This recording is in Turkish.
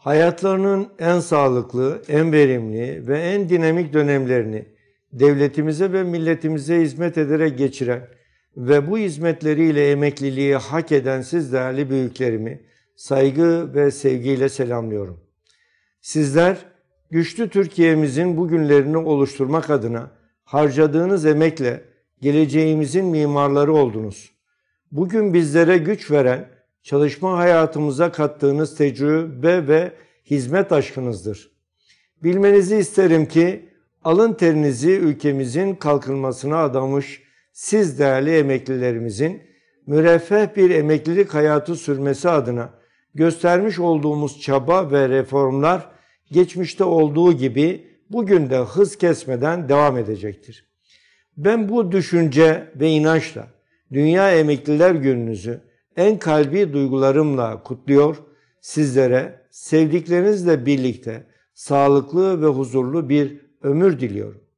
hayatlarının en sağlıklı, en verimli ve en dinamik dönemlerini devletimize ve milletimize hizmet ederek geçiren ve bu hizmetleriyle emekliliği hak eden siz değerli büyüklerimi saygı ve sevgiyle selamlıyorum. Sizler güçlü Türkiye'mizin bugünlerini oluşturmak adına harcadığınız emekle geleceğimizin mimarları oldunuz. Bugün bizlere güç veren çalışma hayatımıza kattığınız tecrübe ve hizmet aşkınızdır. Bilmenizi isterim ki alın terinizi ülkemizin kalkınmasına adamış siz değerli emeklilerimizin müreffeh bir emeklilik hayatı sürmesi adına göstermiş olduğumuz çaba ve reformlar geçmişte olduğu gibi bugün de hız kesmeden devam edecektir. Ben bu düşünce ve inançla Dünya Emekliler Gününüzü en kalbi duygularımla kutluyor, sizlere sevdiklerinizle birlikte sağlıklı ve huzurlu bir ömür diliyorum.